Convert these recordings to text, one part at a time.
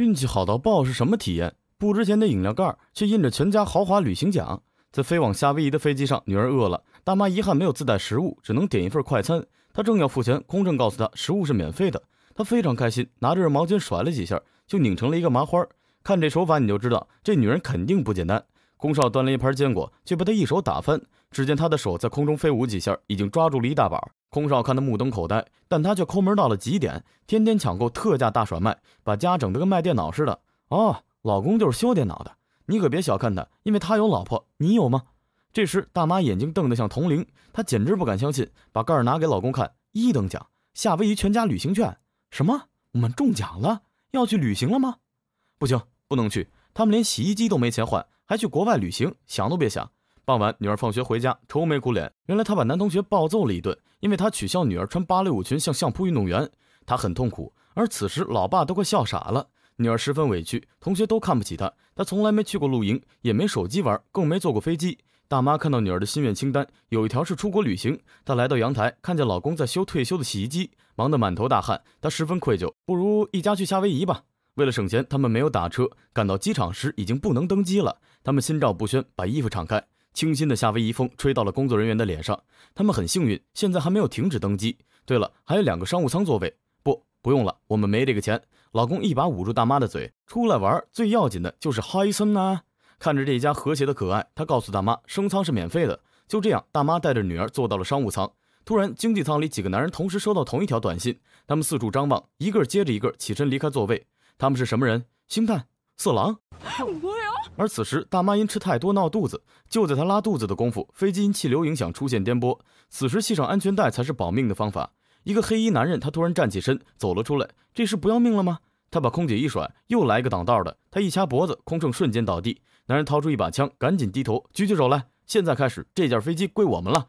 运气好到爆是什么体验？不值钱的饮料盖，却印着全家豪华旅行奖。在飞往夏威夷的飞机上，女儿饿了，大妈遗憾没有自带食物，只能点一份快餐。她正要付钱，空乘告诉她食物是免费的，她非常开心，拿着毛巾甩了几下，就拧成了一个麻花。看这手法，你就知道这女人肯定不简单。空少端了一盘坚果，却被她一手打翻。只见他的手在空中飞舞几下，已经抓住了一大把。空少看得目瞪口呆，但他却抠门到了极点，天天抢购特价大甩卖，把家整得跟卖电脑似的。哦，老公就是修电脑的，你可别小看他，因为他有老婆，你有吗？这时，大妈眼睛瞪得像铜铃，她简直不敢相信，把盖儿拿给老公看。一等奖，夏威夷全家旅行券。什么？我们中奖了？要去旅行了吗？不行，不能去，他们连洗衣机都没钱换，还去国外旅行，想都别想。傍晚，女儿放学回家，愁眉苦脸。原来她把男同学暴揍了一顿，因为他取笑女儿穿芭蕾舞裙像相扑运动员。她很痛苦。而此时，老爸都快笑傻了。女儿十分委屈，同学都看不起她。她从来没去过露营，也没手机玩，更没坐过飞机。大妈看到女儿的心愿清单，有一条是出国旅行。她来到阳台，看见老公在修退休的洗衣机，忙得满头大汗。她十分愧疚，不如一家去夏威夷吧。为了省钱，他们没有打车。赶到机场时，已经不能登机了。他们心照不宣，把衣服敞开。清新的夏威夷风吹到了工作人员的脸上，他们很幸运，现在还没有停止登机。对了，还有两个商务舱座位，不，不用了，我们没这个钱。老公一把捂住大妈的嘴，出来玩最要紧的就是嗨森呐！看着这家和谐的可爱，他告诉大妈升舱是免费的。就这样，大妈带着女儿坐到了商务舱。突然，经济舱里几个男人同时收到同一条短信，他们四处张望，一个接着一个起身离开座位。他们是什么人？星探？色狼？我要。而此时，大妈因吃太多闹肚子。就在她拉肚子的功夫，飞机因气流影响出现颠簸。此时系上安全带才是保命的方法。一个黑衣男人，他突然站起身走了出来。这是不要命了吗？他把空姐一甩，又来一个挡道的。他一掐脖子，空乘瞬间倒地。男人掏出一把枪，赶紧低头，举起手来。现在开始，这架飞机归我们了。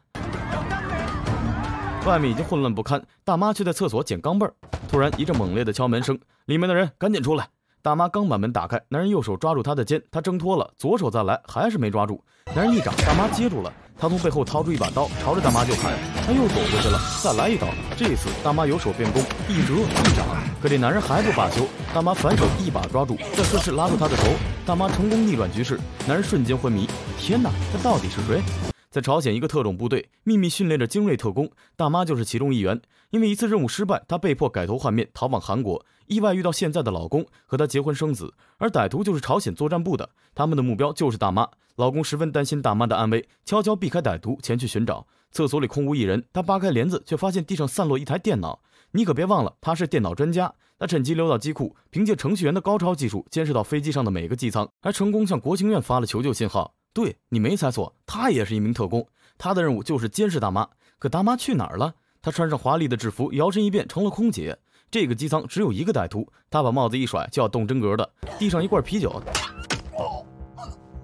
外面已经混乱不堪，大妈却在厕所捡钢镚。突然一阵猛烈的敲门声，里面的人赶紧出来。大妈刚把门打开，男人右手抓住她的肩，她挣脱了，左手再来，还是没抓住。男人一掌，大妈接住了。他从背后掏出一把刀，朝着大妈就砍。他又躲过去了，再来一刀。这次大妈有手变攻，一折一掌。可这男人还不罢休，大妈反手一把抓住，再顺势拉住他的头。大妈成功逆转局势，男人瞬间昏迷。天哪，这到底是谁？在朝鲜，一个特种部队秘密训练着精锐特工，大妈就是其中一员。因为一次任务失败，她被迫改头换面，逃往韩国。意外遇到现在的老公，和他结婚生子。而歹徒就是朝鲜作战部的，他们的目标就是大妈。老公十分担心大妈的安危，悄悄避开歹徒，前去寻找。厕所里空无一人，他扒开帘子，却发现地上散落一台电脑。你可别忘了，他是电脑专家。他趁机溜到机库，凭借程序员的高超技术，监视到飞机上的每个机舱，还成功向国情院发了求救信号。对你没猜错，他也是一名特工。他的任务就是监视大妈。可大妈去哪儿了？他穿上华丽的制服，摇身一变成了空姐。这个机舱只有一个歹徒，他把帽子一甩，就要动真格的。地上一罐啤酒，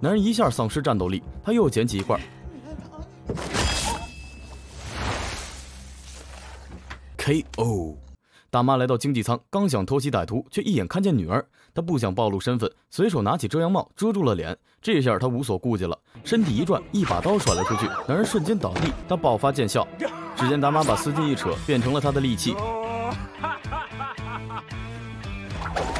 男人一下丧失战斗力。他又捡起一罐，K.O. 大妈来到经济舱，刚想偷袭歹徒，却一眼看见女儿。她不想暴露身份，随手拿起遮阳帽遮住了脸。这下她无所顾忌了，身体一转，一把刀甩了出去，男人瞬间倒地。她爆发见效，只见大妈把丝巾一扯，变成了她的利器，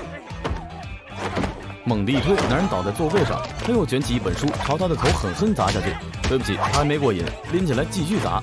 猛地一推，男人倒在座位上。他又卷起一本书，朝他的头狠狠砸下去。对不起，他还没过瘾，拎起来继续砸。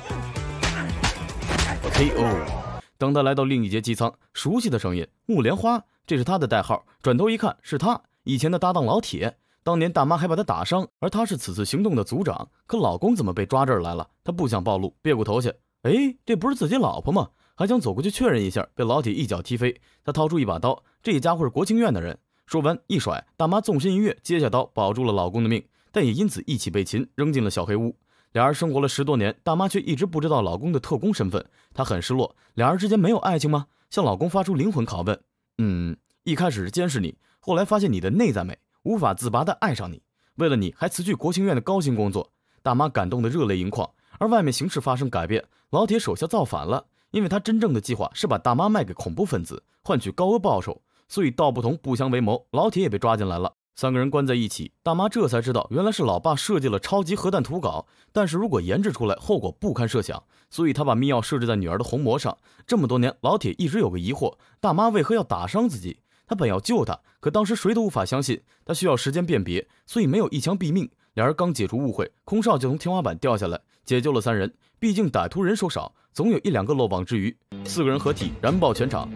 OK 哦。等他来到另一节机舱，熟悉的声音，木莲花，这是他的代号。转头一看，是他以前的搭档老铁，当年大妈还把他打伤，而他是此次行动的组长。可老公怎么被抓这儿来了？他不想暴露，别过头去。哎，这不是自己老婆吗？还想走过去确认一下，被老铁一脚踢飞。他掏出一把刀，这家伙是国情院的人。说完一甩，大妈纵身一跃，接下刀，保住了老公的命，但也因此一起被擒，扔进了小黑屋。两人生活了十多年，大妈却一直不知道老公的特工身份，她很失落。两人之间没有爱情吗？向老公发出灵魂拷问。嗯，一开始是监视你，后来发现你的内在美，无法自拔的爱上你。为了你还辞去国情院的高薪工作，大妈感动得热泪盈眶。而外面形势发生改变，老铁手下造反了，因为他真正的计划是把大妈卖给恐怖分子，换取高额报酬。所以道不同不相为谋，老铁也被抓进来了。三个人关在一起，大妈这才知道，原来是老爸设计了超级核弹图稿。但是如果研制出来，后果不堪设想。所以，他把密钥设置在女儿的虹膜上。这么多年，老铁一直有个疑惑：大妈为何要打伤自己？他本要救他，可当时谁都无法相信他，需要时间辨别，所以没有一枪毙命。两人刚解除误会，空少就从天花板掉下来，解救了三人。毕竟歹徒人手少，总有一两个漏网之鱼。四个人合体燃爆全场。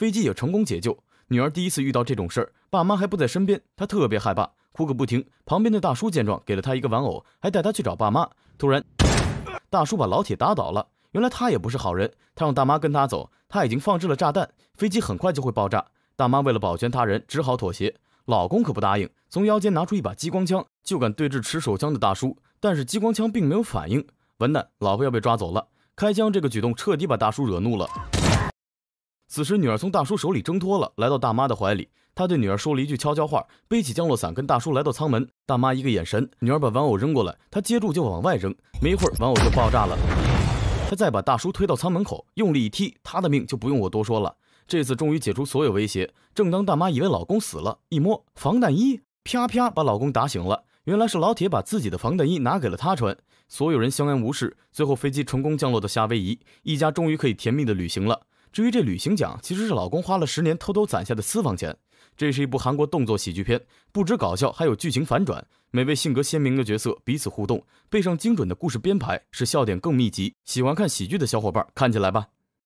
飞机也成功解救。女儿第一次遇到这种事儿，爸妈还不在身边，她特别害怕，哭个不停。旁边的大叔见状，给了她一个玩偶，还带她去找爸妈。突然，大叔把老铁打倒了。原来他也不是好人，他让大妈跟他走，他已经放置了炸弹，飞机很快就会爆炸。大妈为了保全他人，只好妥协。老公可不答应，从腰间拿出一把激光枪，就敢对峙持手枪的大叔。但是激光枪并没有反应。完蛋，老婆要被抓走了，开枪这个举动彻底把大叔惹怒了。此时，女儿从大叔手里挣脱了，来到大妈的怀里。她对女儿说了一句悄悄话，背起降落伞，跟大叔来到舱门。大妈一个眼神，女儿把玩偶扔过来，她接住就往外扔。没一会儿，玩偶就爆炸了。她再把大叔推到舱门口，用力一踢，他的命就不用我多说了。这次终于解除所有威胁。正当大妈以为老公死了，一摸防弹衣，啪啪把老公打醒了。原来是老铁把自己的防弹衣拿给了他穿。所有人相安无事。最后，飞机成功降落到夏威夷，一家终于可以甜蜜的旅行了。至于这旅行奖，其实是老公花了十年偷偷攒下的私房钱。这是一部韩国动作喜剧片，不止搞笑，还有剧情反转。每位性格鲜明的角色彼此互动，配上精准的故事编排，使笑点更密集。喜欢看喜剧的小伙伴，看起来吧。